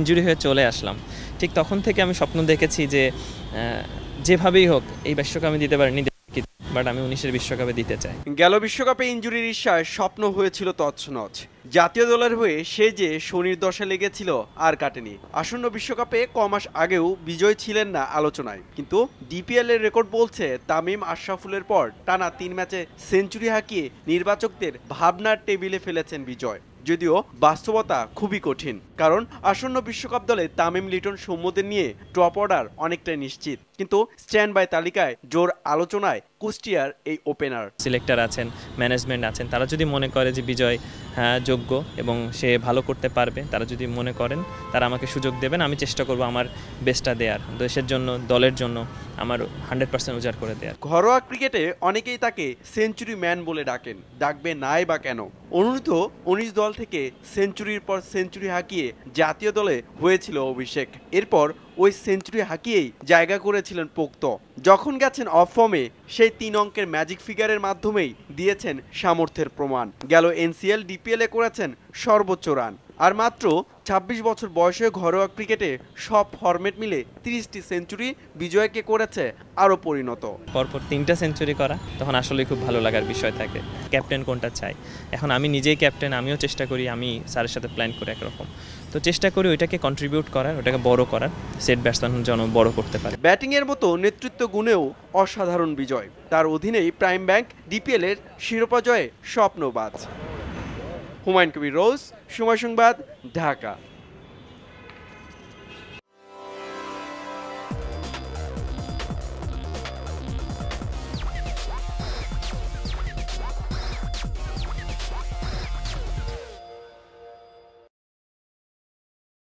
injury হয়ে চলে আসলাম ঠিক তখন থেকে আমি স্বপ্ন দেখেছি যে যেভাবেই হোক এই বিশ্বকাপ আমি দিতে পারিনি বাট আমি উনিশের বিশ্বকাপে দিতে চাই গেল বিশ্বকাপে ইঞ্জুরির ঈর্ষায় স্বপ্ন হয়েছিল তৎসনচ জাতীয় দলের হয়ে সে যে শনির দশা লেগেছিল আর কাটেনি আসন্ন বিশ্বকাপে ক মাস আগেও বিজয় ছিলেন না আলোচনায় কিন্তু ডিপিএল এর রেকর্ড বলছে তামিম আশরাফুলের পর টানা তিন ম্যাচে সেঞ্চুরি হাঁকিয়ে নির্বাচকদের ভাবনার টেবিলে ফেলেছেন বিজয় যদিও বাস্তবতা খুবই কঠিন কারণ আসন্ন বিশ্বকাপ দলে তামিম লিটন সৌম্যদের নিয়ে টপ অর্ডার অনেকটাই নিশ্চিত কিন্তু স্ট্যান্ড বাই তালিকায় জোর আলোচনায় কুষ্টিয়ার এই ওপেনার সিলেক্টর আছেন ম্যানেজমেন্ট আছেন তারা যদি মনে করে যে বিজয় হ্যাঁ যোগ্য এবং সে ভালো করতে পারবে তারা যদি মনে করেন তারা আমাকে সুযোগ দেবেন আমি চেষ্টা করব আমার বেস্টটা দেওয়ার দেশের জন্য দলের জন্য আমার হান্ড্রেড পার্সেন্ট উজাড় করে দেওয়ার ঘরোয়া ক্রিকেটে অনেকেই তাকে সেঞ্চুরি ম্যান বলে ডাকেন ডাকবে নাই বা কেন অনুরূধ উনিশ দল থেকে সেঞ্চুরির পর সেঞ্চুরি হাঁকিয়ে জাতীয় দলে হয়েছিল অভিষেক এরপর ওই সেঞ্চুরি হাঁকিয়েই জায়গা করেছিলেন পোক্ত যখন গেছেন অফ ফর্মে সেই তিন অঙ্কের ম্যাজিক ফিগারের মাধ্যমেই দিয়েছেন সামর্থ্যের প্রমাণ গেল এনসিএল ডিপিএলে করেছেন সর্বোচ্চ রান আর মাত্র ২৬ বছর বয়সে ঘরোয়া ক্রিকেটে সব ফরম্যাট মিলে তিরিশটি সেঞ্চুরি বিজয়কে করেছে আরও পরিণত পরপর তিনটা সেঞ্চুরি করা তখন আসলে খুব ভালো লাগার বিষয় থাকে ক্যাপ্টেন কোনটা চাই এখন আমি নিজেই ক্যাপ্টেন আমিও চেষ্টা করি আমি স্যারের সাথে প্ল্যান করি একরকম তো চেষ্টা করি ওইটাকে কন্ট্রিবিউট করার ওটাকে বড় করার সেট ব্যাটসম্যান যেন বড় করতে পারে ব্যাটিংয়ের মতো নেতৃত্ব গুণেও অসাধারণ বিজয় তার অধীনেই প্রাইম ব্যাংক ডিপিএলের শিরোপা জয়ে স্বপ্নবাজ হুমায়ুন কবির রোজ সময় সংবাদ ঢাকা